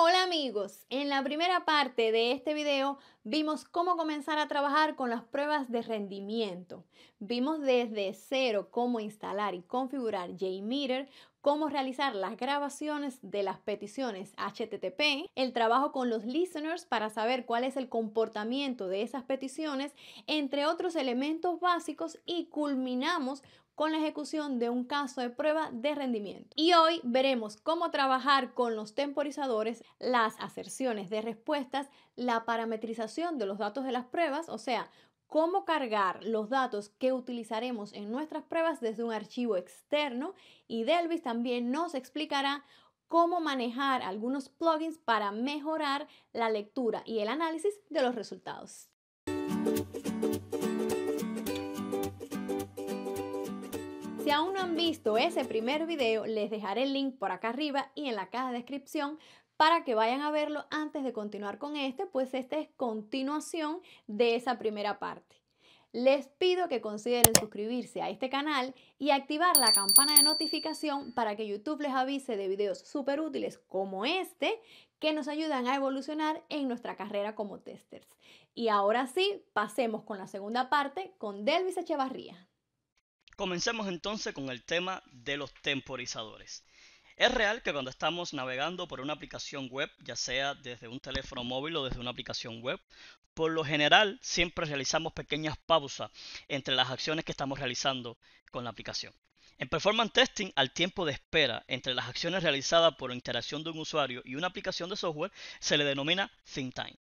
Hola amigos, en la primera parte de este video vimos cómo comenzar a trabajar con las pruebas de rendimiento. Vimos desde cero cómo instalar y configurar JMeter, cómo realizar las grabaciones de las peticiones HTTP, el trabajo con los listeners para saber cuál es el comportamiento de esas peticiones, entre otros elementos básicos y culminamos con la ejecución de un caso de prueba de rendimiento. Y hoy veremos cómo trabajar con los temporizadores, las aserciones de respuestas, la parametrización de los datos de las pruebas, o sea, cómo cargar los datos que utilizaremos en nuestras pruebas desde un archivo externo y Delvis también nos explicará cómo manejar algunos plugins para mejorar la lectura y el análisis de los resultados. Si aún no han visto ese primer video, les dejaré el link por acá arriba y en la caja de descripción para que vayan a verlo antes de continuar con este, pues esta es continuación de esa primera parte. Les pido que consideren suscribirse a este canal y activar la campana de notificación para que YouTube les avise de videos súper útiles como este que nos ayudan a evolucionar en nuestra carrera como testers. Y ahora sí, pasemos con la segunda parte con Delvis Echevarría. Comencemos entonces con el tema de los temporizadores. Es real que cuando estamos navegando por una aplicación web, ya sea desde un teléfono móvil o desde una aplicación web, por lo general siempre realizamos pequeñas pausas entre las acciones que estamos realizando con la aplicación. En performance testing, al tiempo de espera entre las acciones realizadas por interacción de un usuario y una aplicación de software se le denomina think time.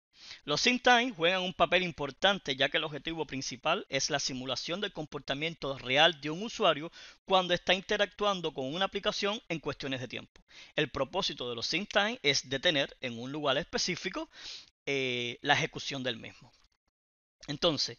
Los think times juegan un papel importante ya que el objetivo principal es la simulación del comportamiento real de un usuario cuando está interactuando con una aplicación en cuestiones de tiempo. El propósito de los think times es detener en un lugar específico eh, la ejecución del mismo. Entonces,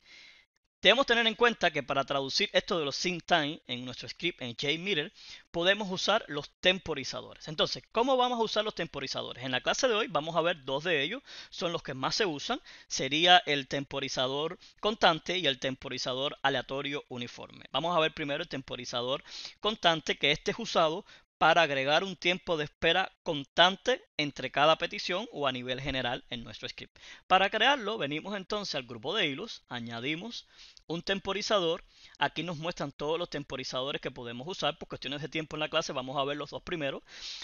Debemos tener en cuenta que para traducir esto de los sync time en nuestro script en JMeter, podemos usar los temporizadores. Entonces, ¿cómo vamos a usar los temporizadores? En la clase de hoy vamos a ver dos de ellos, son los que más se usan, sería el temporizador constante y el temporizador aleatorio uniforme. Vamos a ver primero el temporizador constante, que este es usado para agregar un tiempo de espera constante entre cada petición o a nivel general en nuestro script. Para crearlo, venimos entonces al grupo de hilos, añadimos un temporizador. Aquí nos muestran todos los temporizadores que podemos usar. Por cuestiones de tiempo en la clase vamos a ver los dos primeros.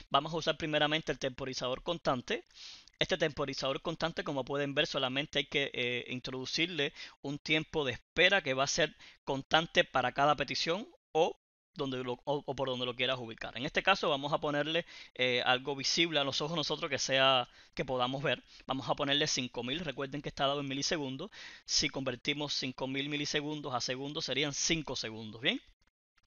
Vamos a usar primeramente el temporizador constante. Este temporizador constante, como pueden ver, solamente hay que eh, introducirle un tiempo de espera que va a ser constante para cada petición o donde o, por donde lo quieras ubicar. En este caso vamos a ponerle eh, algo visible a los ojos nosotros que sea que podamos ver. Vamos a ponerle 5000, recuerden que está dado en milisegundos. Si convertimos 5000 milisegundos a segundos serían 5 segundos, ¿bien?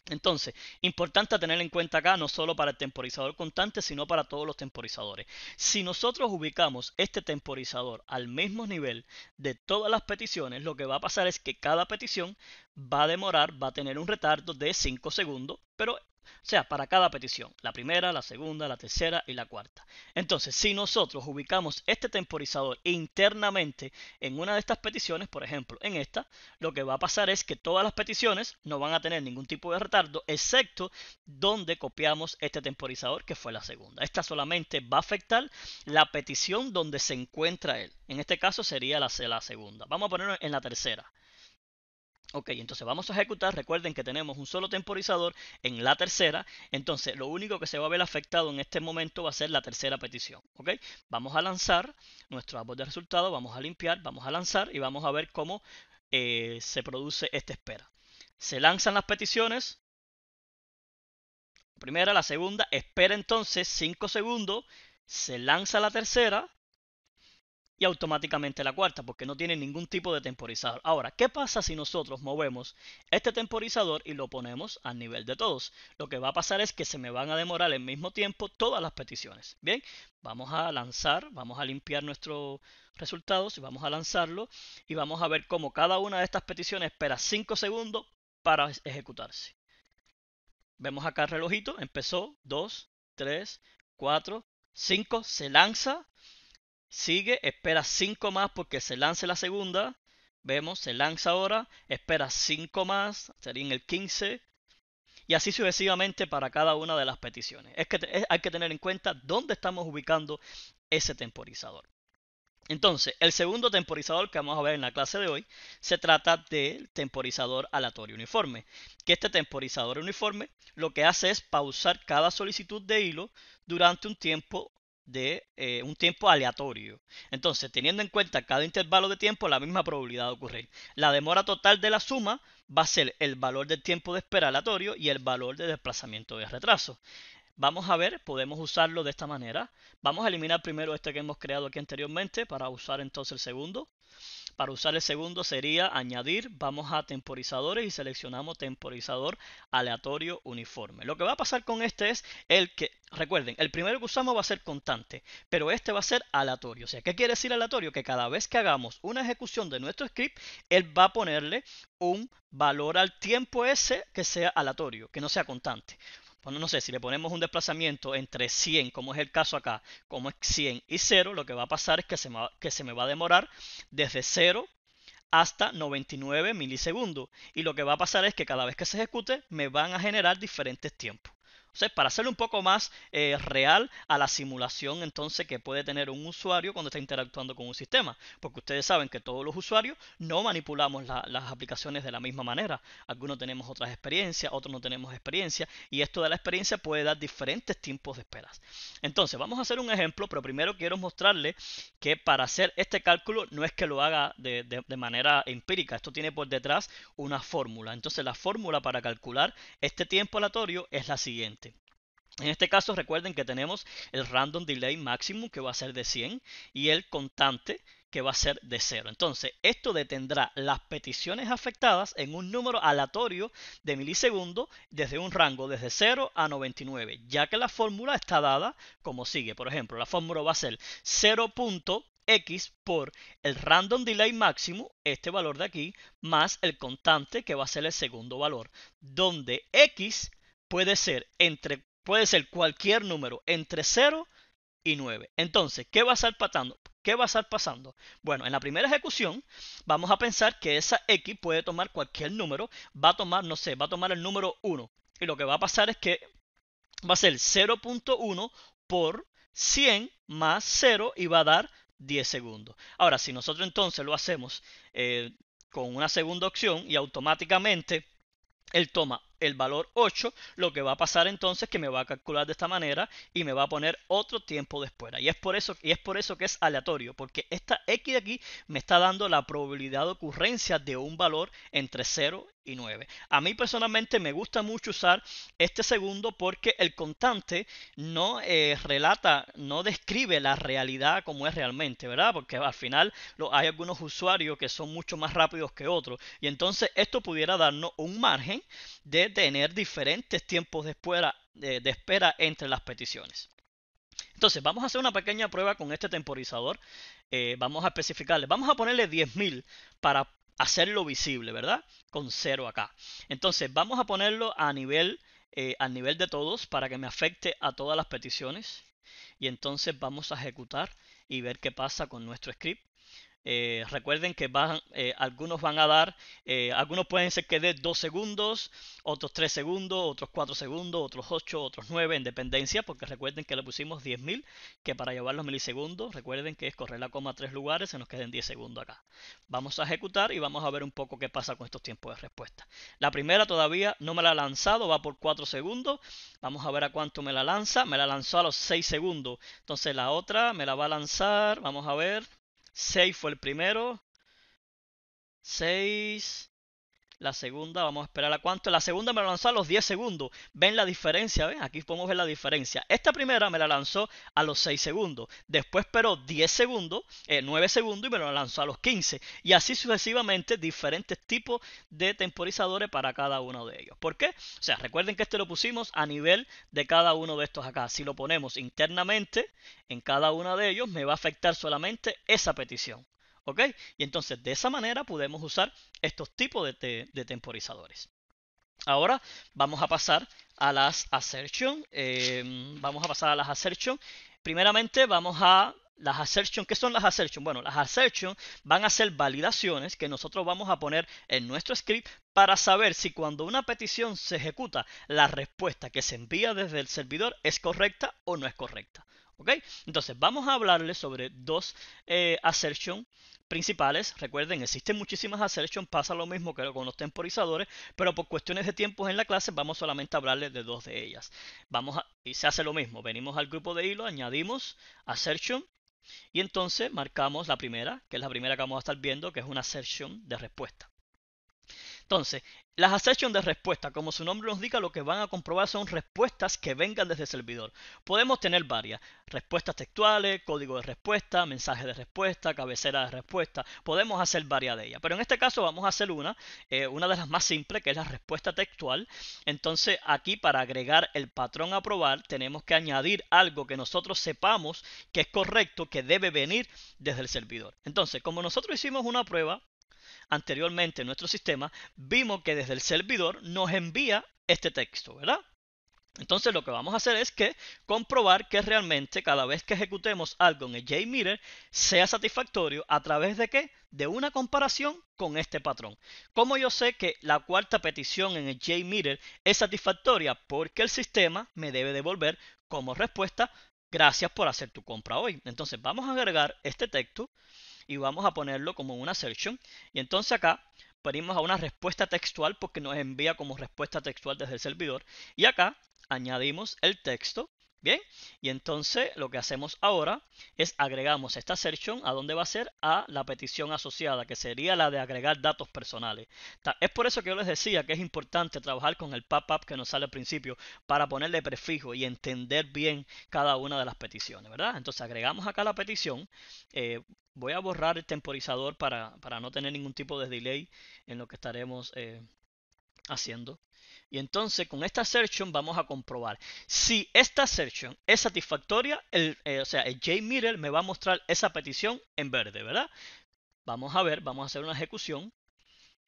Entonces, importante tener en cuenta acá, no solo para el temporizador constante, sino para todos los temporizadores. Si nosotros ubicamos este temporizador al mismo nivel de todas las peticiones, lo que va a pasar es que cada petición va a demorar, va a tener un retardo de 5 segundos, pero o sea, para cada petición, la primera, la segunda, la tercera y la cuarta. Entonces, si nosotros ubicamos este temporizador internamente en una de estas peticiones, por ejemplo, en esta, lo que va a pasar es que todas las peticiones no van a tener ningún tipo de retardo, excepto donde copiamos este temporizador, que fue la segunda. Esta solamente va a afectar la petición donde se encuentra él. En este caso sería la, la segunda. Vamos a ponerlo en la tercera. Ok, entonces vamos a ejecutar. Recuerden que tenemos un solo temporizador en la tercera. Entonces, lo único que se va a ver afectado en este momento va a ser la tercera petición. Ok, vamos a lanzar nuestro árbol de resultado, vamos a limpiar, vamos a lanzar y vamos a ver cómo eh, se produce esta espera. Se lanzan las peticiones. primera, la segunda, espera entonces 5 segundos, se lanza la tercera y automáticamente la cuarta, porque no tiene ningún tipo de temporizador. Ahora, ¿qué pasa si nosotros movemos este temporizador y lo ponemos al nivel de todos? Lo que va a pasar es que se me van a demorar el mismo tiempo todas las peticiones. Bien, vamos a lanzar, vamos a limpiar nuestros resultados y vamos a lanzarlo y vamos a ver cómo cada una de estas peticiones espera 5 segundos para ejecutarse. Vemos acá el relojito, empezó 2, 3, 4, 5, se lanza Sigue, espera 5 más porque se lance la segunda. Vemos, se lanza ahora, espera 5 más, sería en el 15. Y así sucesivamente para cada una de las peticiones. Es que hay que tener en cuenta dónde estamos ubicando ese temporizador. Entonces, el segundo temporizador que vamos a ver en la clase de hoy se trata del temporizador aleatorio uniforme, que este temporizador uniforme lo que hace es pausar cada solicitud de hilo durante un tiempo de eh, un tiempo aleatorio. Entonces, teniendo en cuenta cada intervalo de tiempo, la misma probabilidad de ocurrir. La demora total de la suma va a ser el valor del tiempo de espera aleatorio y el valor de desplazamiento de retraso. Vamos a ver, podemos usarlo de esta manera. Vamos a eliminar primero este que hemos creado aquí anteriormente para usar entonces el segundo. Para usar el segundo sería añadir, vamos a temporizadores y seleccionamos temporizador aleatorio uniforme. Lo que va a pasar con este es el que, recuerden, el primero que usamos va a ser constante, pero este va a ser aleatorio. O sea, ¿qué quiere decir aleatorio? Que cada vez que hagamos una ejecución de nuestro script, él va a ponerle un valor al tiempo ese que sea aleatorio, que no sea constante. Bueno, pues no sé, si le ponemos un desplazamiento entre 100, como es el caso acá, como es 100 y 0, lo que va a pasar es que se me, que se me va a demorar desde 0 hasta 99 milisegundos. Y lo que va a pasar es que cada vez que se ejecute me van a generar diferentes tiempos. Entonces, para hacerlo un poco más eh, real a la simulación entonces que puede tener un usuario cuando está interactuando con un sistema. Porque ustedes saben que todos los usuarios no manipulamos las aplicaciones de la misma manera. Algunos tenemos otras experiencias, otros no tenemos experiencia. Y esto de la experiencia puede dar diferentes tiempos de esperas. Entonces, vamos a hacer un ejemplo, pero primero quiero mostrarle que para hacer este cálculo no es que lo haga de manera empírica. Esto tiene por detrás una fórmula. Entonces, la fórmula para calcular este tiempo aleatorio es la siguiente. En este caso recuerden que tenemos el random delay máximo que va a ser de 100 y el constante que va a ser de 0. Entonces esto detendrá las peticiones afectadas en un número aleatorio de milisegundos desde un rango desde 0 a 99 ya que la fórmula está dada como sigue. Por ejemplo la fórmula va a ser 0.x por el random delay máximo, este valor de aquí, más el constante que va a ser el segundo valor, donde X puede ser entre Puede ser cualquier número entre 0 y 9. Entonces, ¿qué va a estar pasando? ¿Qué va a estar pasando? Bueno, en la primera ejecución vamos a pensar que esa X puede tomar cualquier número, va a tomar, no sé, va a tomar el número 1. Y lo que va a pasar es que va a ser 0.1 por 100 más 0 y va a dar 10 segundos. Ahora, si nosotros entonces lo hacemos eh, con una segunda opción y automáticamente él toma el valor 8, lo que va a pasar entonces que me va a calcular de esta manera y me va a poner otro tiempo de espera. Y es por eso, y es por eso que es aleatorio, porque esta X de aquí me está dando la probabilidad de ocurrencia de un valor entre 0 y 9. A mí personalmente me gusta mucho usar este segundo porque el constante no eh, relata, no describe la realidad como es realmente, ¿verdad? Porque al final hay algunos usuarios que son mucho más rápidos que otros. Y entonces esto pudiera darnos un margen de tener diferentes tiempos de espera, de, espera entre las peticiones. Entonces, vamos a hacer una pequeña prueba con este temporizador. Eh, vamos a especificarle, vamos a ponerle 10.000 para hacerlo visible, ¿verdad? Con cero acá. Entonces, vamos a ponerlo a nivel, eh, a nivel de todos para que me afecte a todas las peticiones. Y entonces vamos a ejecutar y ver qué pasa con nuestro script. Eh, recuerden que eh, algunos van a dar, eh, algunos pueden ser que de 2 segundos, otros 3 segundos, otros 4 segundos, otros 8, otros 9, en dependencia, porque recuerden que le pusimos 10.000, que para llevar los milisegundos, recuerden que es correr la coma a 3 lugares, se nos queden 10 segundos acá. Vamos a ejecutar y vamos a ver un poco qué pasa con estos tiempos de respuesta. La primera todavía no me la ha lanzado, va por 4 segundos, vamos a ver a cuánto me la lanza, me la lanzó a los 6 segundos, entonces la otra me la va a lanzar, vamos a ver, 6 fue el primero. 6. La segunda, vamos a esperar a cuánto. La segunda me la lanzó a los 10 segundos. ¿Ven la diferencia? ¿Ven? Aquí podemos ver la diferencia. Esta primera me la lanzó a los 6 segundos. Después esperó 10 segundos, 9 eh, segundos y me la lanzó a los 15. Y así sucesivamente diferentes tipos de temporizadores para cada uno de ellos. ¿Por qué? O sea, recuerden que este lo pusimos a nivel de cada uno de estos acá. Si lo ponemos internamente en cada uno de ellos, me va a afectar solamente esa petición. ¿Ok? Y entonces de esa manera podemos usar estos tipos de, temporizadores. Ahora vamos a pasar a las assertions. Em, vamos a pasar a las assertions. Primeramente vamos a las assertion, ¿qué son las assertions? Bueno, las assertions van a ser validaciones que nosotros vamos a poner en nuestro script para saber si cuando una petición se ejecuta, la respuesta que se envía desde el servidor es correcta o no es correcta. ¿Ok? Entonces, vamos a hablarles sobre dos eh, assertions principales. Recuerden, existen muchísimas assertions, pasa lo mismo que con los temporizadores, pero por cuestiones de tiempo en la clase vamos solamente a hablarles de dos de ellas. Vamos y se hace lo mismo, venimos al grupo de hilo, añadimos assertion y entonces marcamos la primera, que es la primera que vamos a estar viendo, que es una assertion de respuesta. Entonces, las assertions de respuesta, como su nombre nos indica, lo que van a comprobar son respuestas que vengan desde el servidor. Podemos tener varias, respuestas textuales, código de respuesta, mensaje de respuesta, cabecera de respuesta, podemos hacer varias de ellas. Pero en este caso vamos a hacer una, eh, una de las más simples, que es la respuesta textual. Entonces aquí para agregar el patrón a probar, tenemos que añadir algo que nosotros sepamos que es correcto, que debe venir desde el servidor. Entonces, como nosotros hicimos una prueba anteriormente en nuestro sistema, vimos que desde el servidor nos envía este texto, ¿verdad? Entonces lo que vamos a hacer es que comprobar que realmente cada vez que ejecutemos algo en el JMeter e, sea satisfactorio a través de qué? De una comparación con este patrón. Como yo sé que la cuarta petición en el JMeter e es satisfactoria porque el sistema me debe devolver como respuesta gracias por hacer tu compra hoy. Entonces vamos a agregar este texto y vamos a ponerlo como una section. Y entonces acá pedimos a una respuesta textual porque nos envía como respuesta textual desde el servidor. Y acá añadimos el texto Bien, y entonces lo que hacemos ahora es agregamos esta section a dónde va a ser a la petición asociada, que sería la de agregar datos personales. Es por eso que yo les decía que es importante trabajar con el pop-up que nos sale al principio para ponerle prefijo y entender bien cada una de las peticiones, ¿verdad? Entonces agregamos acá la petición. Eh, voy a borrar el temporizador para, no tener ningún tipo de delay en lo que estaremos eh, haciendo. Y entonces con esta assertion vamos a comprobar. Si esta assertion es satisfactoria, el, eh, o sea, el JMeter me va a mostrar esa petición en verde, ¿verdad? Vamos a ver, vamos a hacer una ejecución.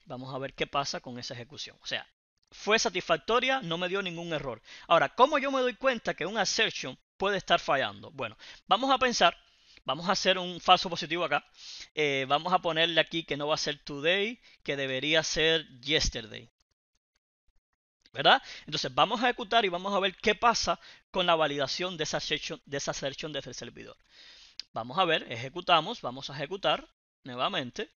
Vamos a ver qué pasa con esa ejecución. O sea, fue satisfactoria, no me dio ningún error. Ahora, ¿cómo yo me doy cuenta que un assertion puede estar fallando? Bueno, vamos a pensar, vamos a hacer un falso positivo acá. Eh, vamos a ponerle aquí que no va a ser today, que debería ser yesterday. ¿verdad? Entonces vamos a ejecutar y vamos a ver qué pasa con la validación de esa search de desde el este servidor. Vamos a ver, ejecutamos, vamos a ejecutar nuevamente.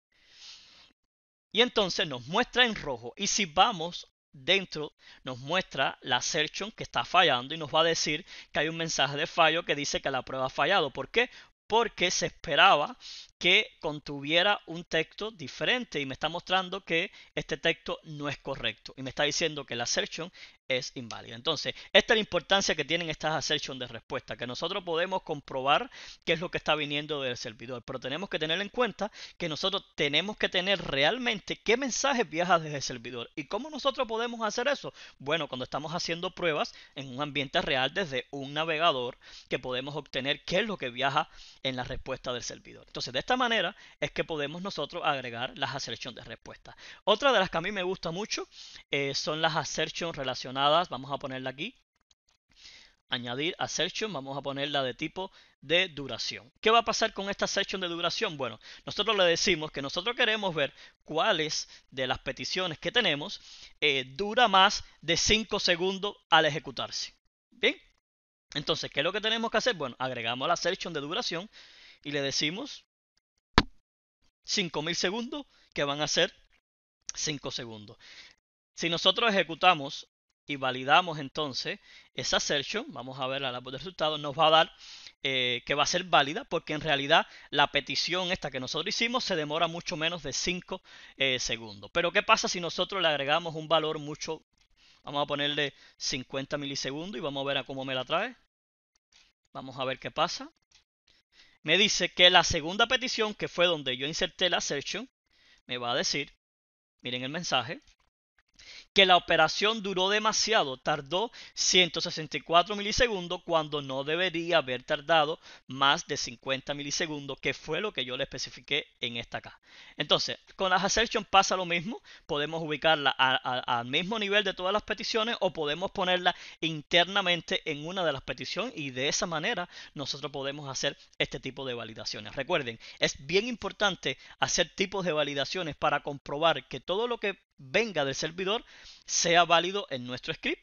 Y entonces nos muestra en rojo. Y si vamos dentro, nos muestra la search que está fallando y nos va a decir que hay un mensaje de fallo que dice que la prueba ha fallado. ¿Por qué? Porque se esperaba que contuviera un texto diferente y me está mostrando que este texto no es correcto y me está diciendo que la assertion es inválida. Entonces, esta es la importancia que tienen estas assertion de respuesta, que nosotros podemos comprobar qué es lo que está viniendo del servidor, pero tenemos que tener en cuenta que nosotros tenemos que tener realmente qué mensajes viaja desde el servidor y cómo nosotros podemos hacer eso. Bueno, cuando estamos haciendo pruebas en un ambiente real desde un navegador, que podemos obtener qué es lo que viaja en la respuesta del servidor. Entonces, de esta manera es que podemos nosotros agregar las assertions de respuesta. Otra de las que a mí me gusta mucho eh, son las assertions relacionadas, vamos a ponerla aquí, añadir assertion, vamos a ponerla de tipo de duración. ¿Qué va a pasar con esta assertion de duración? Bueno, nosotros le decimos que nosotros queremos ver cuáles de las peticiones que tenemos eh, dura más de 5 segundos al ejecutarse. Bien, entonces, ¿qué es lo que tenemos que hacer? Bueno, agregamos la assertion de duración y le decimos 5.000 segundos, que van a ser 5 segundos. Si nosotros ejecutamos y validamos entonces esa search, vamos a ver la labor de resultados, nos va a dar eh, que va a ser válida porque en realidad la petición esta que nosotros hicimos se demora mucho menos de 5 eh, segundos. Pero ¿qué pasa si nosotros le agregamos un valor mucho, vamos a ponerle 50 milisegundos y vamos a ver a cómo me la trae? Vamos a ver qué pasa me dice que la segunda petición, que fue donde yo inserté la section, me va a decir, miren el mensaje, que la operación duró demasiado, tardó 164 milisegundos cuando no debería haber tardado más de 50 milisegundos, que fue lo que yo le especifiqué en esta acá. Entonces, con las assertions pasa lo mismo, podemos ubicarla al mismo nivel de todas las peticiones o podemos ponerla internamente en una de las peticiones y de esa manera nosotros podemos hacer este tipo de validaciones. Recuerden, es bien importante hacer tipos de validaciones para comprobar que todo lo que venga del servidor sea válido en nuestro script.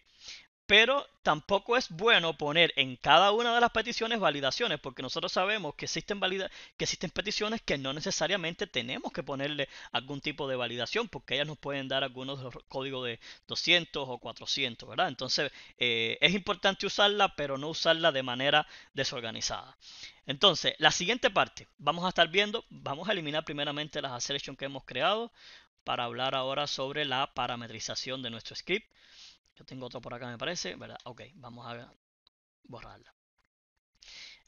Pero tampoco es bueno poner en cada una de las peticiones validaciones, porque nosotros sabemos que existen, validaciones, que existen peticiones que no necesariamente tenemos que ponerle algún tipo de validación, porque ellas nos pueden dar algunos códigos de 200 o 400, ¿verdad? Entonces eh, es importante usarla, pero no usarla de manera desorganizada. Entonces, la siguiente parte, vamos a estar viendo, vamos a eliminar primeramente las assertions que hemos creado para hablar ahora sobre la parametrización de nuestro script. Yo tengo otro por acá, me parece, ¿verdad? Ok, vamos a borrarla.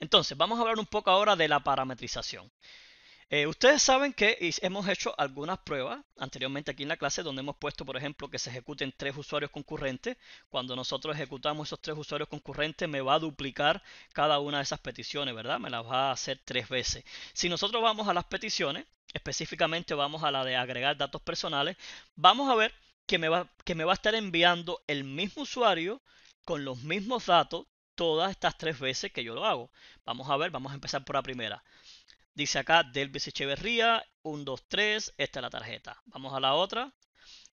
Entonces, vamos a hablar un poco ahora de la parametrización. Eh, ustedes saben que hemos hecho algunas pruebas anteriormente aquí en la clase donde hemos puesto, por ejemplo, que se ejecuten tres usuarios concurrentes. Cuando nosotros ejecutamos esos tres usuarios concurrentes, me va a duplicar cada una de esas peticiones, ¿verdad? Me las va a hacer tres veces. Si nosotros vamos a las peticiones, específicamente vamos a la de agregar datos personales, vamos a ver que me va, que me va a estar enviando el mismo usuario con los mismos datos todas estas tres veces que yo lo hago. Vamos a ver, vamos a empezar por la primera. Dice acá Delvis Echeverría, 1, 2, 3, esta es la tarjeta. Vamos a la otra.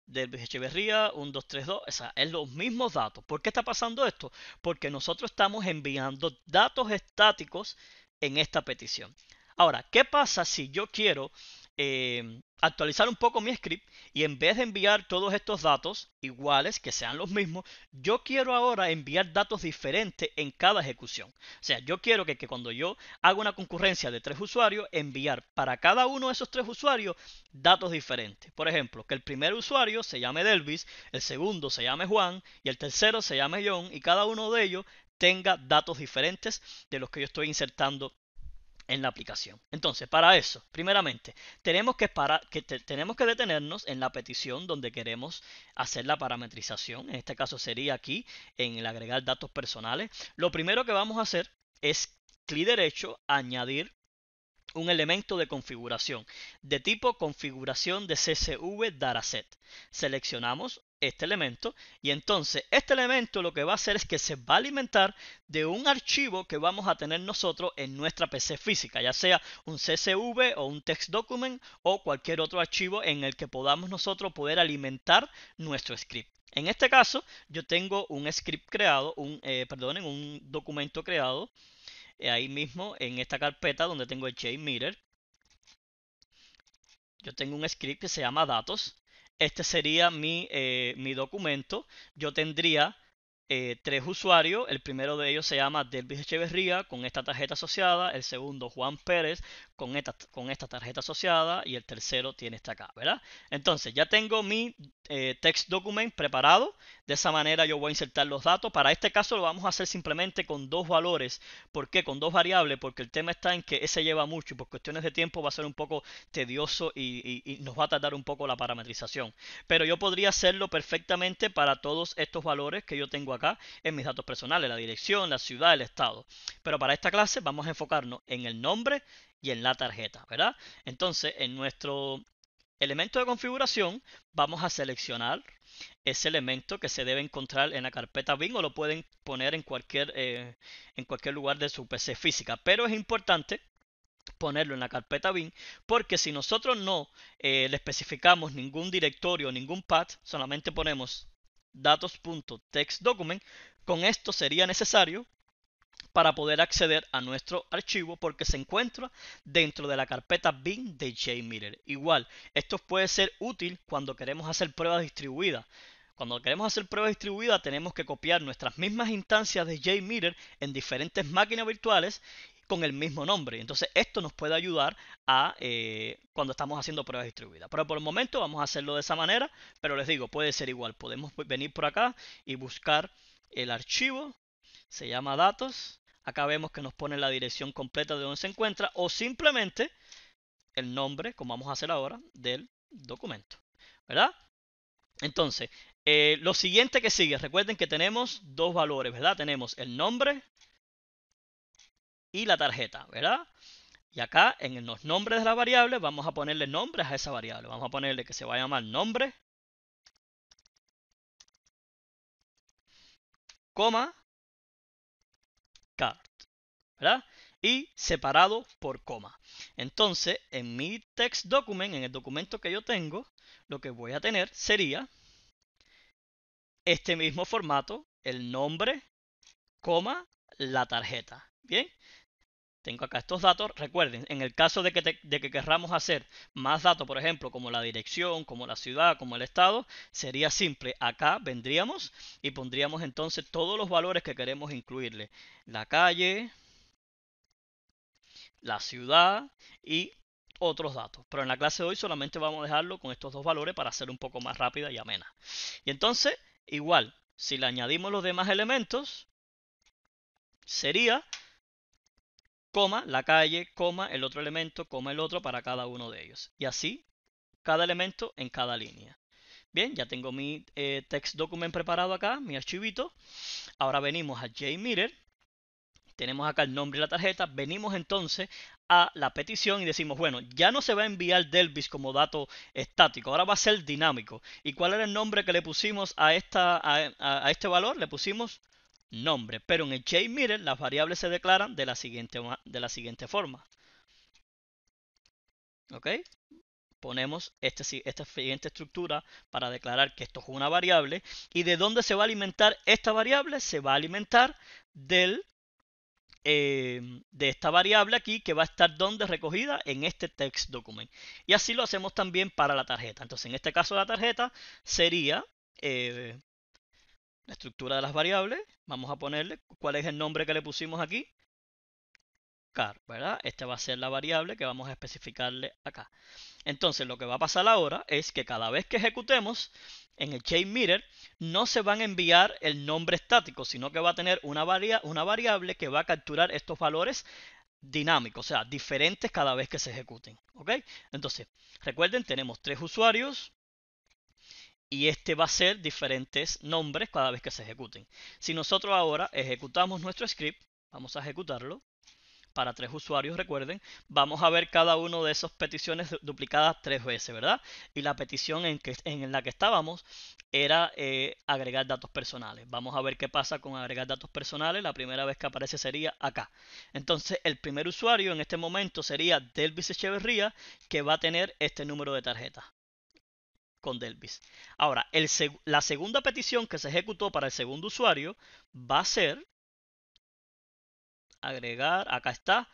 Delvis Echeverría, 1, 2, 3, 2, o sea, es los mismos datos. ¿Por qué está pasando esto? Porque nosotros estamos enviando datos estáticos en esta petición. Ahora, ¿qué pasa si yo quiero Em, actualizar un poco mi script y en vez de enviar todos estos datos iguales, que sean los mismos, yo quiero ahora enviar datos diferentes en cada ejecución. O sea, yo quiero que, que cuando yo haga una concurrencia de tres usuarios, enviar para cada uno de esos tres usuarios datos diferentes. Por ejemplo, que el primer usuario se llame Delvis, el segundo se llame Juan y el tercero se llame John y cada uno de ellos tenga datos diferentes de los que yo estoy insertando en la aplicación. Entonces, para eso, primeramente, tenemos que, para, que tenemos que detenernos en la petición donde queremos hacer la parametrización. En este caso sería aquí en el agregar datos personales. Lo primero que vamos a hacer es clic derecho, añadir un elemento de configuración de tipo configuración de CSV dataset. Seleccionamos este elemento y entonces este elemento lo que va a hacer es que se va a alimentar de un archivo que vamos a tener nosotros en nuestra PC física, ya sea un CSV o un text document o cualquier otro archivo en el que podamos nosotros poder alimentar nuestro script. En este caso yo tengo un script creado, un, eh, perdonen, un documento creado eh, ahí mismo en esta carpeta donde tengo el JMeter. Yo tengo un script que se llama datos este sería mi, eh, mi documento. Yo tendría eh, tres usuarios. El primero de ellos se llama Delvis Echeverría con esta tarjeta asociada. El segundo, Juan Pérez, con esta, con esta tarjeta asociada y el tercero tiene esta acá, ¿verdad? Entonces ya tengo mi eh, text document preparado. De esa manera yo voy a insertar los datos. Para este caso lo vamos a hacer simplemente con dos valores. ¿Por qué? Con dos variables, porque el tema está en que ese lleva mucho y por cuestiones de tiempo va a ser un poco tedioso y nos va a tardar un poco la parametrización. Pero yo podría hacerlo perfectamente para todos estos valores que yo tengo acá en mis datos personales, la dirección, la ciudad, el estado. Pero para esta clase vamos a enfocarnos en el nombre y en la tarjeta, ¿verdad? Entonces, en nuestro elemento de configuración vamos a seleccionar ese elemento que se debe encontrar en la carpeta BIM o lo pueden poner en cualquier, eh, en cualquier lugar de su PC física. Pero es importante ponerlo en la carpeta BIM porque si nosotros no eh, le especificamos ningún directorio, ningún path, solamente ponemos datos.textdocument, con esto sería necesario para poder acceder a nuestro archivo porque se encuentra dentro de la carpeta bin de JMeter. Igual, esto puede ser útil cuando queremos hacer pruebas distribuidas. Cuando queremos hacer pruebas distribuidas tenemos que copiar nuestras mismas instancias de JMeter en diferentes máquinas virtuales con el mismo nombre. Entonces esto nos puede ayudar a eh, cuando estamos haciendo pruebas distribuidas. Pero por el momento vamos a hacerlo de esa manera, pero les digo, puede ser igual. Podemos venir por acá y buscar el archivo se llama datos. Acá vemos que nos pone la dirección completa de donde se encuentra o simplemente el nombre, como vamos a hacer ahora, del documento. ¿Verdad? Entonces, eh, lo siguiente que sigue, recuerden que tenemos dos valores, ¿verdad? Tenemos el nombre y la tarjeta, ¿verdad? Y acá en los nombres de las variables vamos a ponerle nombres a esa variable. Vamos a ponerle que se va a llamar nombre, coma, card, ¿verdad? Y separado por coma. Entonces, en mi text document, en el documento que yo tengo, lo que voy a tener sería este mismo formato, el nombre, coma, la tarjeta. Bien, tengo acá estos datos. Recuerden, en el caso de que, querramos hacer más datos, por ejemplo, como la dirección, como la ciudad, como el estado, sería simple. Acá vendríamos y pondríamos entonces todos los valores que queremos incluirle. La calle, la ciudad y otros datos. Pero en la clase de hoy solamente vamos a dejarlo con estos dos valores para hacer un poco más rápida y amena. Y entonces, igual, si le añadimos los demás elementos, sería coma, la calle, coma, el otro elemento, coma, el otro para cada uno de ellos. Y así, cada elemento en cada línea. Bien, ya tengo mi eh, text document preparado acá, mi archivito. Ahora venimos a JMeter. Tenemos acá el nombre y la tarjeta. Venimos entonces a la petición y decimos, bueno, ya no se va a enviar Delvis como dato estático, ahora va a ser dinámico. ¿Y cuál era el nombre que le pusimos a, esta, a este valor? Le pusimos nombre. Pero en el JMeter las variables se declaran de la siguiente, de la siguiente forma. ¿Ok? Ponemos este esta siguiente estructura para declarar que esto es una variable. ¿Y de dónde se va a alimentar esta variable? Se va a alimentar del, eh, de esta variable aquí que va a estar donde recogida en este text document. Y así lo hacemos también para la tarjeta. Entonces, en este caso la tarjeta sería eh, la estructura de las variables, vamos a ponerle cuál es el nombre que le pusimos aquí, car, ¿verdad? Esta va a ser la variable que vamos a especificarle acá. Entonces lo que va a pasar ahora es que cada vez que ejecutemos en el chain meter no se van a enviar el nombre estático, sino que va a tener una, una variable que va a capturar estos valores dinámicos, o sea, diferentes cada vez que se ejecuten, ¿ok? Entonces, recuerden, tenemos tres usuarios, y este va a ser diferentes nombres cada vez que se ejecuten. Si nosotros ahora ejecutamos nuestro script, vamos a ejecutarlo para tres usuarios, recuerden, vamos a ver cada uno de esas peticiones duplicadas tres veces, ¿verdad? Y la petición en, la que estábamos era eh, agregar datos personales. Vamos a ver qué pasa con agregar datos personales. La primera vez que aparece sería acá. Entonces, el primer usuario en este momento sería Delvis Echeverría, que va a tener este número de tarjeta con Delvis. Ahora, la segunda petición que se ejecutó para el segundo usuario va a ser agregar, acá está,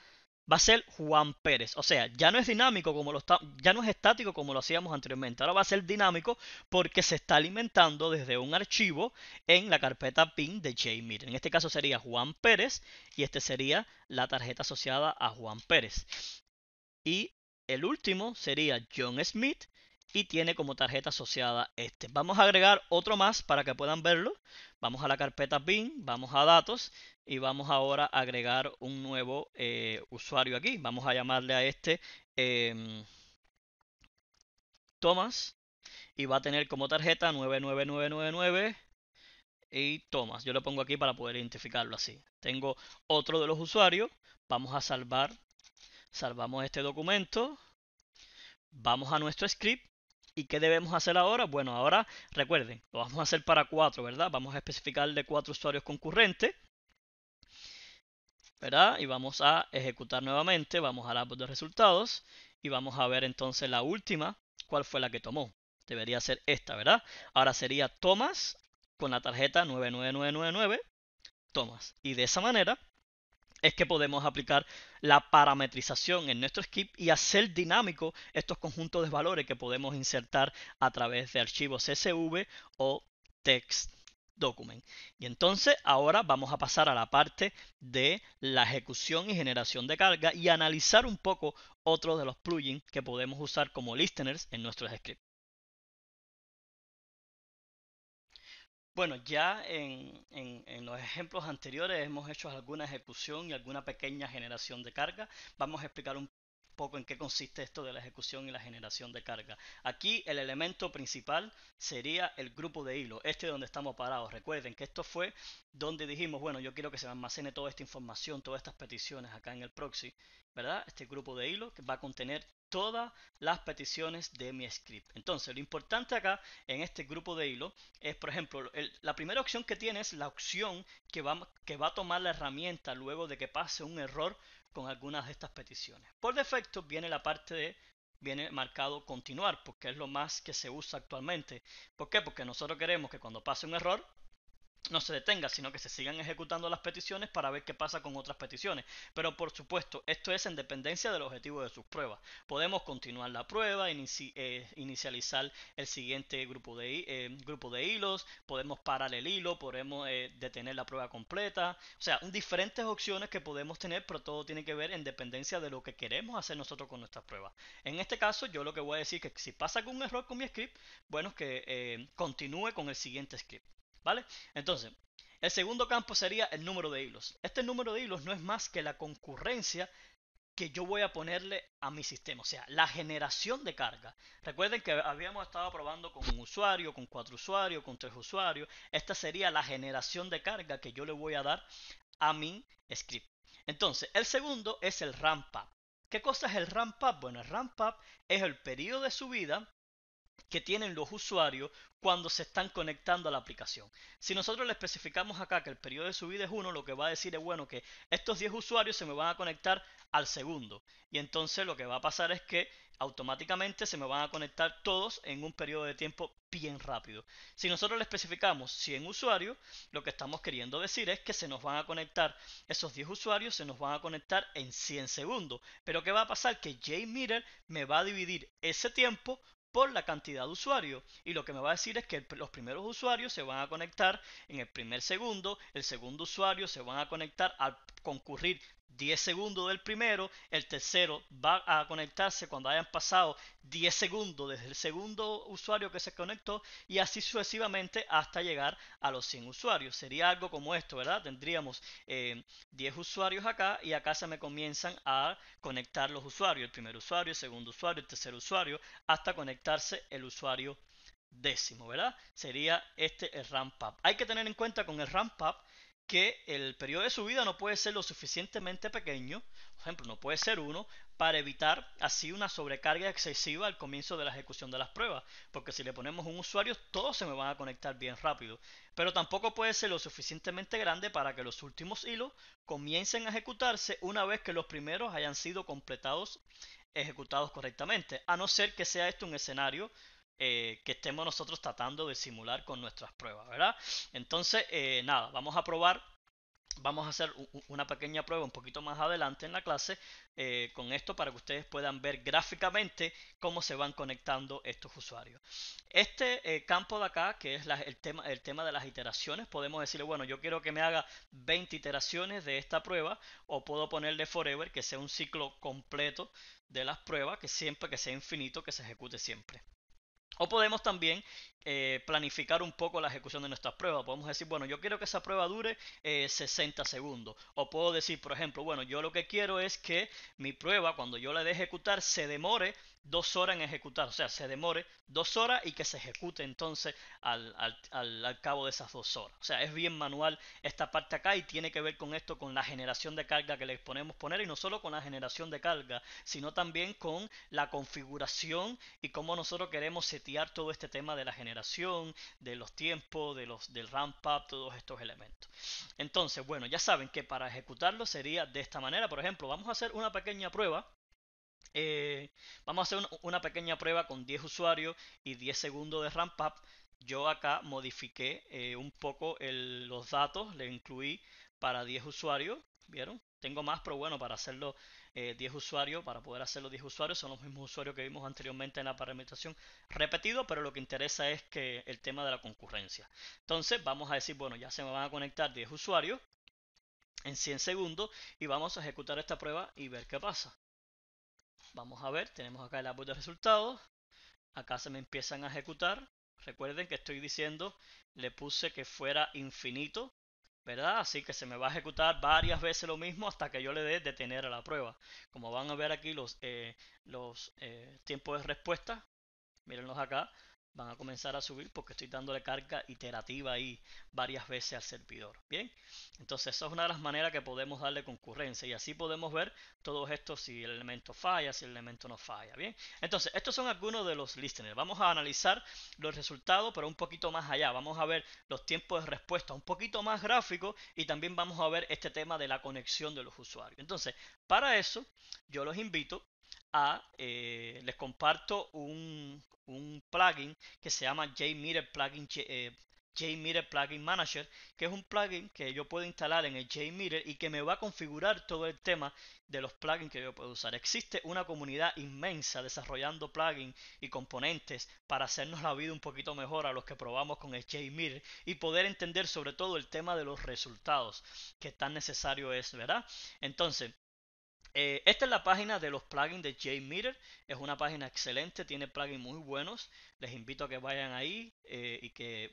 va a ser Juan Pérez. O sea, ya no es dinámico como lo está, ya no es estático como lo hacíamos anteriormente. Ahora va a ser dinámico porque se está alimentando desde un archivo en la carpeta pin de JMIT. En este caso sería Juan Pérez y este sería la tarjeta asociada a Juan Pérez. Y el último sería John Smith y tiene como tarjeta asociada este. Vamos a agregar otro más para que puedan verlo. Vamos a la carpeta bin, vamos a datos y vamos ahora a agregar un nuevo eh, usuario aquí. Vamos a llamarle a este em, Thomas y va a tener como tarjeta 99999 y Thomas. Yo lo pongo aquí para poder identificarlo así. Tengo otro de los usuarios. Vamos a salvar. Salvamos este documento. Vamos a nuestro script ¿Y qué debemos hacer ahora? Bueno, ahora recuerden, lo vamos a hacer para cuatro, ¿verdad? Vamos a especificar de cuatro usuarios concurrentes. ¿Verdad? Y vamos a ejecutar nuevamente, vamos a la de resultados y vamos a ver entonces la última, cuál fue la que tomó. Debería ser esta, ¿verdad? Ahora sería Thomas con la tarjeta 99999, Thomas. Y de esa manera es que podemos aplicar la parametrización en nuestro script y hacer dinámico estos conjuntos de valores que podemos insertar a través de archivos CSV o text document. Y entonces ahora vamos a pasar a la parte de la ejecución y generación de carga y analizar un poco otro de los plugins que podemos usar como listeners en nuestros scripts. Bueno, ya en, en, en, los ejemplos anteriores hemos hecho alguna ejecución y alguna pequeña generación de carga. Vamos a explicar un poco en qué consiste esto de la ejecución y la generación de carga. Aquí el elemento principal sería el grupo de hilo, este donde estamos parados. Recuerden que esto fue donde dijimos, bueno, yo quiero que se almacene toda esta información, todas estas peticiones acá en el proxy, ¿verdad? Este grupo de hilo que va a contener todas las peticiones de mi script. Entonces, lo importante acá en este grupo de hilo es, por ejemplo, la primera opción que tiene es la opción que va, que va a tomar la herramienta luego de que pase un error con algunas de estas peticiones. Por defecto viene la parte de viene marcado continuar, porque es lo más que se usa actualmente. ¿Por qué? Porque nosotros queremos que cuando pase un error, no se detenga, sino que se sigan ejecutando las peticiones para ver qué pasa con otras peticiones. Pero por supuesto, esto es en dependencia del objetivo de sus pruebas. Podemos continuar la prueba, eh, inicializar el siguiente grupo de, eh, grupo de hilos, podemos parar el hilo, podemos eh, detener la prueba completa. O sea, diferentes opciones que podemos tener, pero todo tiene que ver en dependencia de lo que queremos hacer nosotros con nuestras pruebas. En este caso, yo lo que voy a decir es que si pasa algún error con mi script, bueno, que continúe con el siguiente script. ¿Vale? Entonces, el segundo campo sería el número de hilos. Este número de hilos no es más que la concurrencia que yo voy a ponerle a mi sistema, o sea, la generación de carga. Recuerden que habíamos estado probando con un usuario, con cuatro usuarios, con tres usuarios. Esta sería la generación de carga que yo le voy a dar a mi script. Entonces, el segundo es el ramp up. ¿Qué cosa es el ramp up? Bueno, el ramp up es el periodo de subida que tienen los usuarios cuando se están conectando a la aplicación. Si nosotros le especificamos acá que el periodo de subida es 1, lo que va a decir es, bueno, que estos 10 usuarios se me van a conectar al segundo. Y entonces lo que va a pasar es que automáticamente se me van a conectar todos en un periodo de tiempo bien rápido. Si nosotros le especificamos 100 usuarios, lo que estamos queriendo decir es que se nos van a conectar, esos 10 usuarios se nos van a conectar en 100 segundos. Pero ¿qué va a pasar? Que JMeter me va a dividir ese tiempo por la cantidad de usuarios. Y lo que me va a decir es que los primeros usuarios se van a conectar en el primer segundo, el segundo usuario se van a conectar al concurrir 10 segundos del primero, el tercero va a conectarse cuando hayan pasado 10 segundos desde el segundo usuario que se conectó y así sucesivamente hasta llegar a los 100 usuarios. Sería algo como esto, ¿verdad? Tendríamos 10 eh, usuarios acá y acá se me comienzan a conectar los usuarios, el primer usuario, el segundo usuario, el tercer usuario, hasta conectarse el usuario décimo, ¿verdad? Sería este el ramp up. Hay que tener en cuenta con el ramp up que el periodo de su vida no puede ser lo suficientemente pequeño, por ejemplo, no puede ser uno, para evitar así una sobrecarga excesiva al comienzo de la ejecución de las pruebas, porque si le ponemos un usuario, todos se me van a conectar bien rápido. Pero tampoco puede ser lo suficientemente grande para que los últimos hilos comiencen a ejecutarse una vez que los primeros hayan sido completados, ejecutados correctamente, a no ser que sea esto un escenario eh, que estemos nosotros tratando de simular con nuestras pruebas, ¿verdad? Entonces, eh, nada, vamos a probar vamos a hacer una pequeña prueba un poquito más adelante en la clase eh, con esto para que ustedes puedan ver gráficamente cómo se van conectando estos usuarios. Este campo de acá, que es el, tema, el tema de las iteraciones, podemos decirle, bueno, yo quiero que me haga 20 iteraciones de esta prueba o puedo ponerle forever, que sea un ciclo completo de las pruebas, que siempre, que sea infinito, que se ejecute siempre. O podemos también eh, planificar un poco la ejecución de nuestras pruebas. Podemos decir, bueno, yo quiero que esa prueba dure 60 eh, segundos. O puedo decir, por ejemplo, bueno, yo lo que quiero es que mi prueba, cuando yo la dé ejecutar, se demore dos horas en ejecutar. O sea, se demore dos horas y que se ejecute entonces al, al cabo de esas dos horas. O sea, es bien manual esta parte acá y tiene que ver con esto, con la generación de carga que le ponemos poner y no solo con la generación de carga, sino también con la configuración y cómo nosotros queremos setear todo este tema de la generación de los tiempos, de los, del ramp up, todos estos elementos. Entonces, bueno, ya saben que para ejecutarlo sería de esta manera. Por ejemplo, vamos a hacer una pequeña prueba. Eh, vamos a hacer una pequeña prueba con 10 usuarios y 10 segundos de ramp up. Yo acá modifiqué eh, un poco los datos, le incluí para 10 usuarios, ¿vieron? Tengo más, pero bueno, para hacerlo 10 eh, usuarios, para poder hacer los 10 usuarios, son los mismos usuarios que vimos anteriormente en la parametración repetido, pero lo que interesa es que el tema de la concurrencia. Entonces vamos a decir, bueno, ya se me van a conectar 10 usuarios en 100 segundos y vamos a ejecutar esta prueba y ver qué pasa. Vamos a ver, tenemos acá el árbol de resultados, acá se me empiezan a ejecutar, recuerden que estoy diciendo, le puse que fuera infinito ¿verdad? Así que se me va a ejecutar varias veces lo mismo hasta que yo le dé detener a la prueba. Como van a ver aquí los, eh, los eh, tiempos de respuesta, mírenlos acá, van a comenzar a subir porque estoy dándole carga iterativa ahí varias veces al servidor. Bien, entonces esa es una de las maneras que podemos darle concurrencia y así podemos ver todo esto si el elemento falla, si el elemento no falla. Bien, entonces estos son algunos de los listeners. Vamos a analizar los resultados pero un poquito más allá. Vamos a ver los tiempos de respuesta un poquito más gráfico y también vamos a ver este tema de la conexión de los usuarios. Entonces, para eso yo los invito eh, les comparto un, plugin que se llama JMeter Plugin, eh, JMeter Plugin Manager, que es un plugin que yo puedo instalar en el JMeter y que me va a configurar todo el tema de los plugins que yo puedo usar. Existe una comunidad inmensa desarrollando plugins y componentes para hacernos la vida un poquito mejor a los que probamos con el JMeter y poder entender sobre todo el tema de los resultados que tan necesario es, ¿verdad? Entonces, eh, esta es la página de los plugins de JMeter. Es una página excelente, tiene plugins muy buenos. Les invito a que vayan ahí eh, y que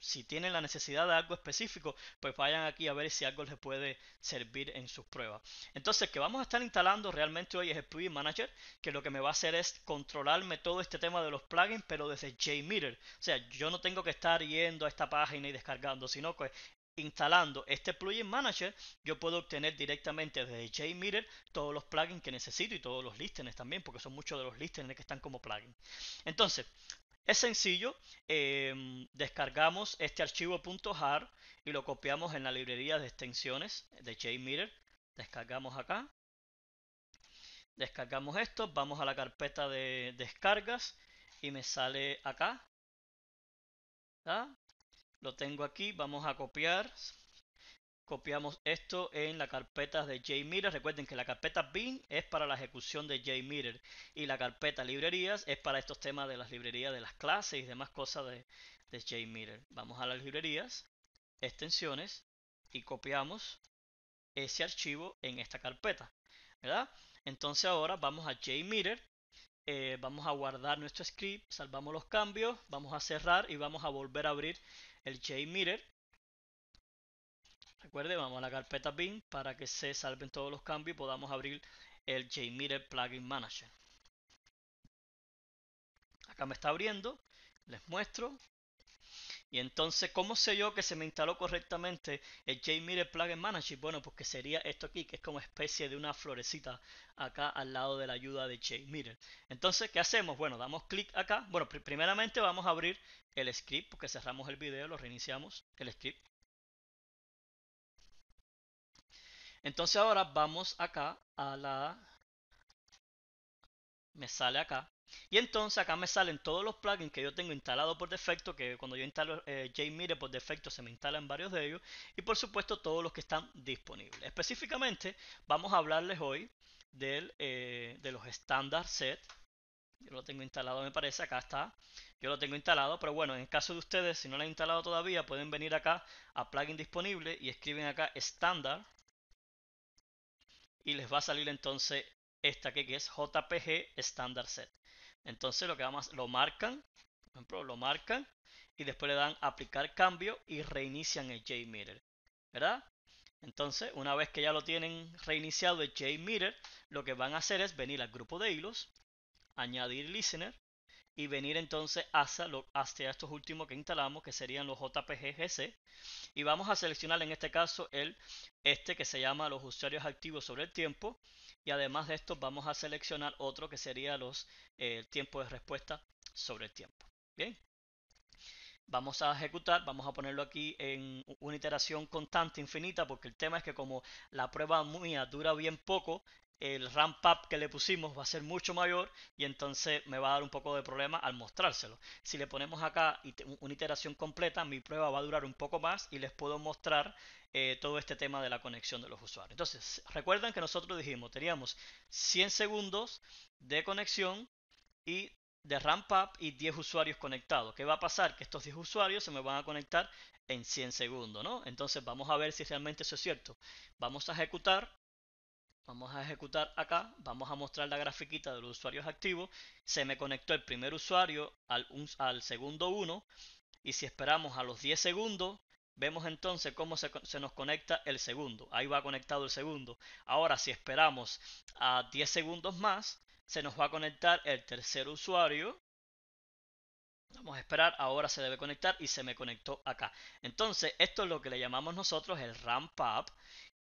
si tienen la necesidad de algo específico, pues vayan aquí a ver si algo les puede servir en sus pruebas. Entonces, que vamos a estar instalando realmente hoy es el Plugin Manager, que lo que me va a hacer es controlarme todo este tema de los plugins, pero desde JMeter. O sea, yo no tengo que estar yendo a esta página y descargando, sino que Instalando este Plugin Manager, yo puedo obtener directamente desde JMeter todos los plugins que necesito y todos los listeners también, porque son muchos de los listeners que están como plugin. Entonces, es sencillo, em, descargamos este archivo .jar y lo copiamos en la librería de extensiones de JMeter. Descargamos acá, descargamos esto, vamos a la carpeta de descargas y me sale acá. Lo tengo aquí, vamos a copiar. Copiamos esto en la carpeta de JMeter. Recuerden que la carpeta bin es para la ejecución de JMeter y la carpeta librerías es para estos temas de las librerías de las clases y demás cosas de, de JMeter. Vamos a las librerías, extensiones y copiamos ese archivo en esta carpeta. ¿verdad? Entonces ahora vamos a JMeter, eh, vamos a guardar nuestro script, salvamos los cambios, vamos a cerrar y vamos a volver a abrir el JMeter. Recuerde, vamos a la carpeta bin para que se salven todos los cambios y podamos abrir el JMeter Plugin Manager. Acá me está abriendo, les muestro, y entonces, ¿cómo sé yo que se me instaló correctamente el JMeter Plugin Manager? Bueno, porque pues sería esto aquí, que es como especie de una florecita acá al lado de la ayuda de JMeter. Entonces, ¿qué hacemos? Bueno, damos clic acá. Bueno, primeramente vamos a abrir el script, porque cerramos el video, lo reiniciamos, el script. Entonces ahora vamos acá a la me sale acá. Y entonces acá me salen todos los plugins que yo tengo instalados por defecto, que cuando yo instalo eh, por defecto se me instalan varios de ellos, y por supuesto todos los que están disponibles. Específicamente vamos a hablarles hoy del, eh, de los standard set. Yo lo tengo instalado, me parece, acá está. Yo lo tengo instalado, pero bueno, en caso de ustedes, si no lo han instalado todavía, pueden venir acá a plugin disponible y escriben acá estándar. y les va a salir entonces esta que es JPG Standard Set. Entonces lo que vamos, lo marcan, por ejemplo, lo marcan y después le dan aplicar cambio y reinician el JMeter, ¿verdad? Entonces, una vez que ya lo tienen reiniciado el JMeter, lo que van a hacer es venir al grupo de hilos, añadir listener, y venir entonces hasta, estos últimos que instalamos, que serían los JPGGC. Y vamos a seleccionar en este caso el, este que se llama los usuarios activos sobre el tiempo. Y además de esto vamos a seleccionar otro que sería los eh, el tiempo de respuesta sobre el tiempo. Bien. Vamos a ejecutar, vamos a ponerlo aquí en una iteración constante infinita porque el tema es que como la prueba mía dura bien poco, el ramp up que le pusimos va a ser mucho mayor y entonces me va a dar un poco de problema al mostrárselo. Si le ponemos acá una iteración completa, mi prueba va a durar un poco más y les puedo mostrar eh, todo este tema de la conexión de los usuarios. Entonces, recuerden que nosotros dijimos, teníamos 100 segundos de conexión y de ramp up y 10 usuarios conectados. ¿Qué va a pasar? Que estos 10 usuarios se me van a conectar en 100 segundos, ¿no? Entonces vamos a ver si realmente eso es cierto. Vamos a ejecutar Vamos a ejecutar acá, vamos a mostrar la grafiquita de los usuarios activos. Se me conectó el primer usuario al, al segundo uno, y si esperamos a los 10 segundos, vemos entonces cómo se, se, nos conecta el segundo. Ahí va conectado el segundo. Ahora si esperamos a 10 segundos más, se nos va a conectar el tercer usuario. Vamos a esperar, ahora se debe conectar y se me conectó acá. Entonces, esto es lo que le llamamos nosotros el ramp up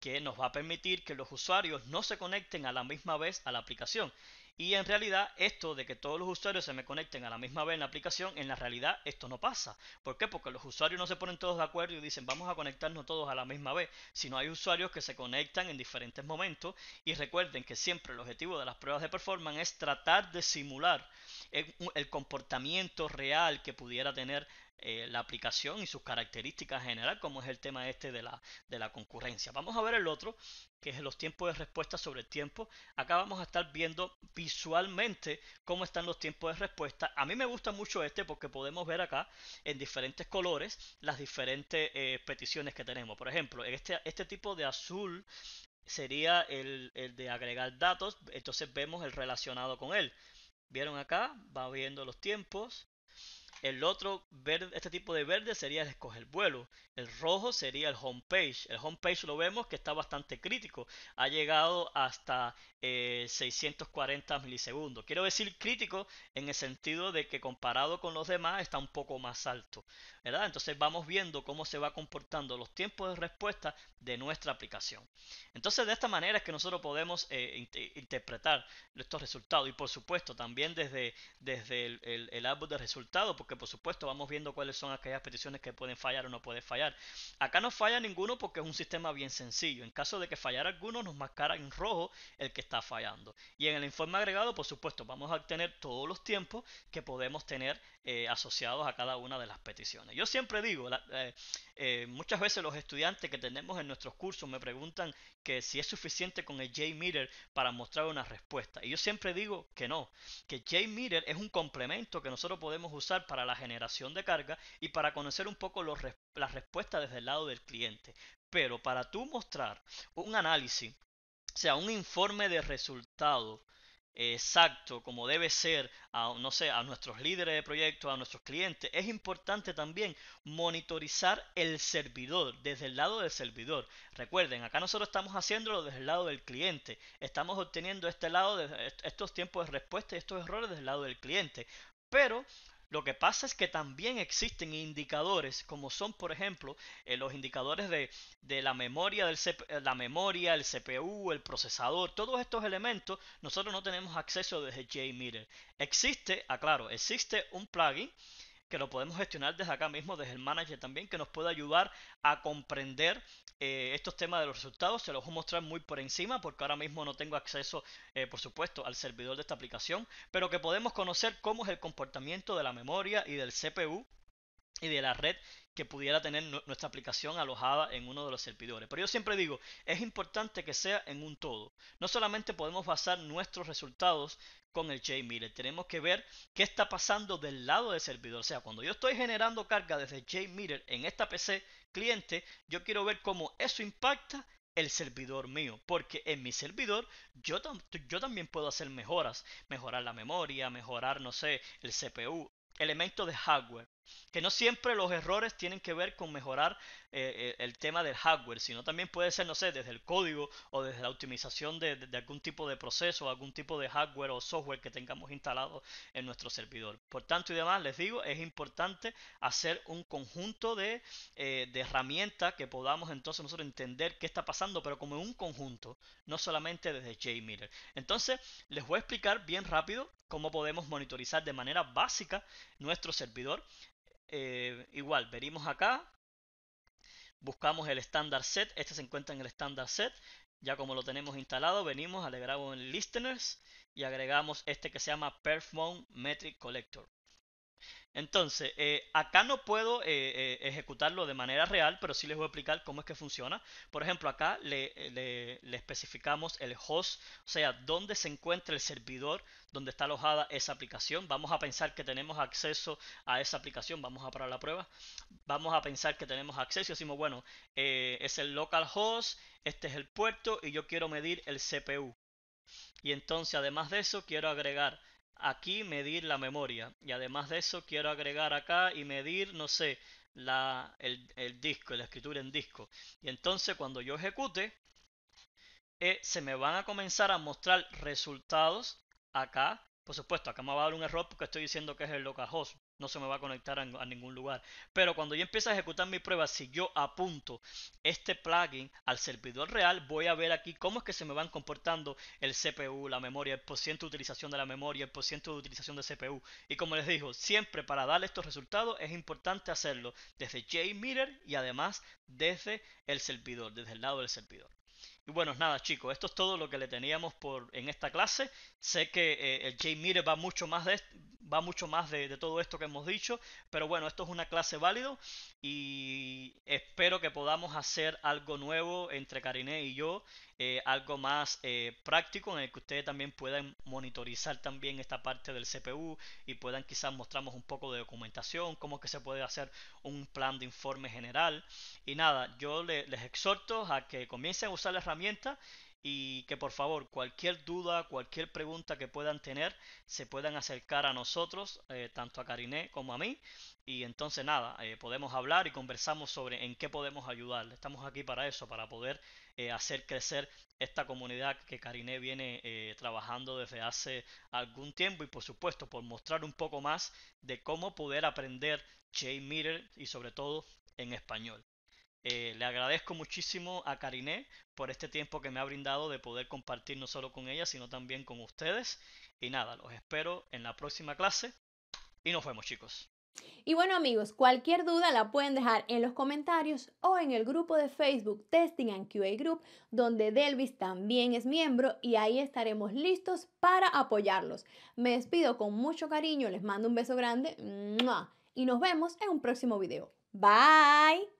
que nos va a permitir que los usuarios no se conecten a la misma vez a la aplicación. Y en realidad esto de que todos los usuarios se me conecten a la misma vez en la aplicación, en la realidad esto no pasa. ¿Por qué? Porque los usuarios no se ponen todos de acuerdo y dicen vamos a conectarnos todos a la misma vez, sino hay usuarios que se conectan en diferentes momentos y recuerden que siempre el objetivo de las pruebas de performance es tratar de simular el comportamiento real que pudiera tener eh, la aplicación y sus características general, como es el tema este de la, de la concurrencia. Vamos a ver el otro, que es los tiempos de respuesta sobre el tiempo. Acá vamos a estar viendo visualmente cómo están los tiempos de respuesta. A mí me gusta mucho este porque podemos ver acá en diferentes colores las diferentes eh, peticiones que tenemos. Por ejemplo, este, este tipo de azul sería el, el de agregar datos, entonces vemos el relacionado con él. Vieron acá, va viendo los tiempos. El otro, verde, este tipo de verde sería el escoger vuelo. El rojo sería el homepage. El homepage lo vemos que está bastante crítico. Ha llegado hasta 640 eh, milisegundos. Quiero decir crítico en el sentido de que comparado con los demás está un poco más alto. ¿verdad? Entonces vamos viendo cómo se va comportando los tiempos de respuesta de nuestra aplicación. Entonces de esta manera es que nosotros podemos eh, eh, interpretar estos resultados. Y por supuesto también desde, desde el, el, árbol de resultados que por supuesto vamos viendo cuáles son aquellas peticiones que pueden fallar o no pueden fallar. Acá no falla ninguno porque es un sistema bien sencillo. En caso de que fallara alguno, nos marcará en rojo el que está fallando. Y en el informe agregado, por supuesto, vamos a tener todos los tiempos que podemos tener eh, asociados a cada una de las peticiones. Yo siempre digo, eh, eh, muchas veces los estudiantes que tenemos en nuestros cursos me preguntan que si es suficiente con el JMeter para mostrar una respuesta. Y yo siempre digo que no, que JMeter es un complemento que nosotros podemos usar para la generación de carga y para conocer un poco los, la respuesta desde el lado del cliente. Pero para tú mostrar un análisis, o sea, un informe de resultado eh, exacto como debe ser a, no sé, a nuestros líderes de proyecto, a nuestros clientes, es importante también monitorizar el servidor desde el lado del servidor. Recuerden, acá nosotros estamos haciéndolo desde el lado del cliente. Estamos obteniendo este lado de, estos tiempos de respuesta y estos errores desde el lado del cliente. Pero lo que pasa es que también existen indicadores, como son, por ejemplo, eh, los indicadores de, de, la, memoria del eh, la memoria, el CPU, el procesador, todos estos elementos, nosotros no tenemos acceso desde JMeter. Existe, aclaro, ah, existe un plugin que lo podemos gestionar desde acá mismo, desde el manager también, que nos puede ayudar a comprender eh, estos temas de los resultados. Se los voy a mostrar muy por encima porque ahora mismo no tengo acceso, eh, por supuesto, al servidor de esta aplicación, pero que podemos conocer cómo es el comportamiento de la memoria y del CPU y de la red que pudiera tener nuestra aplicación alojada en uno de los servidores. Pero yo siempre digo, es importante que sea en un todo. No solamente podemos basar nuestros resultados con el JMeter, tenemos que ver qué está pasando del lado del servidor. O sea, cuando yo estoy generando carga desde JMeter en esta PC cliente, yo quiero ver cómo eso impacta el servidor mío, porque en mi servidor yo, yo también puedo hacer mejoras, mejorar la memoria, mejorar, no sé, el CPU, elementos de hardware que no siempre los errores tienen que ver con mejorar eh, eh, el tema del hardware, sino también puede ser, no sé, desde el código o desde la optimización de, algún tipo de proceso, algún tipo de hardware o software que tengamos instalado en nuestro servidor. Por tanto y demás, les digo, es importante hacer un conjunto de, eh, herramientas que podamos entonces nosotros entender qué está pasando, pero como un conjunto, no solamente desde JMeter. Entonces, les voy a explicar bien rápido cómo podemos monitorizar de manera básica nuestro servidor eh, igual, venimos acá, buscamos el estándar set, este se encuentra en el estándar set, ya como lo tenemos instalado, venimos, grabo en listeners y agregamos este que se llama perform metric collector. Entonces, eh, acá no puedo eh, eh, ejecutarlo de manera real, pero sí les voy a explicar cómo es que funciona. Por ejemplo, acá le, especificamos el host, o sea, dónde se encuentra el servidor donde está alojada esa aplicación. Vamos a pensar que tenemos acceso a esa aplicación. Vamos a parar la prueba. Vamos a pensar que tenemos acceso. Y decimos, bueno, es el local host este es el puerto y yo quiero medir el CPU. Y entonces, además de eso, quiero agregar aquí medir la memoria. Y además de eso quiero agregar acá y medir, no sé, la, el, disco, la escritura en disco. Y entonces cuando yo ejecute, eh, se me van a comenzar a mostrar resultados acá. Por supuesto, acá me va a dar un error porque estoy diciendo que es el localhost no se me va a conectar a, ningún lugar. Pero cuando yo empiezo a ejecutar mi prueba, si yo apunto este plugin al servidor real, voy a ver aquí cómo es que se me van comportando el CPU, la memoria, el porcentaje de utilización de la memoria, el porcentaje de utilización de CPU. Y como les digo, siempre para darle estos resultados es importante hacerlo desde JMeter y además desde el servidor, desde el lado del servidor. Y bueno, nada chicos, esto es todo lo que le teníamos por, en esta clase. Sé que eh, el el JMeter va mucho más de va mucho más de, todo esto que hemos dicho, pero bueno, esto es una clase válido y espero que podamos hacer algo nuevo entre Karine y yo, eh, algo más eh, práctico en el que ustedes también puedan monitorizar también esta parte del CPU y puedan quizás mostrarnos un poco de documentación, cómo que se puede hacer un plan de informe general y nada, yo les exhorto a que comiencen a usar las herramientas y que por favor cualquier duda, cualquier pregunta que puedan tener, se puedan acercar a nosotros, eh, tanto a Cariné como a mí. Y entonces nada, eh, podemos hablar y conversamos sobre en qué podemos ayudarle. Estamos aquí para eso, para poder eh, hacer crecer esta comunidad que Cariné viene trabajando desde hace algún tiempo y por supuesto por mostrar un poco más de cómo poder aprender Meter y sobre todo en español. Eh, le agradezco muchísimo a Kariné por este tiempo que me ha brindado de poder compartir no solo con ella, sino también con ustedes. Y nada, los espero en la próxima clase y nos vemos chicos. Y bueno amigos, cualquier duda la pueden dejar en los comentarios o en el grupo de Facebook Testing and QA Group, donde Delvis también es miembro y ahí estaremos listos para apoyarlos. Me despido con mucho cariño, les mando un beso grande y nos vemos en un próximo video. Bye.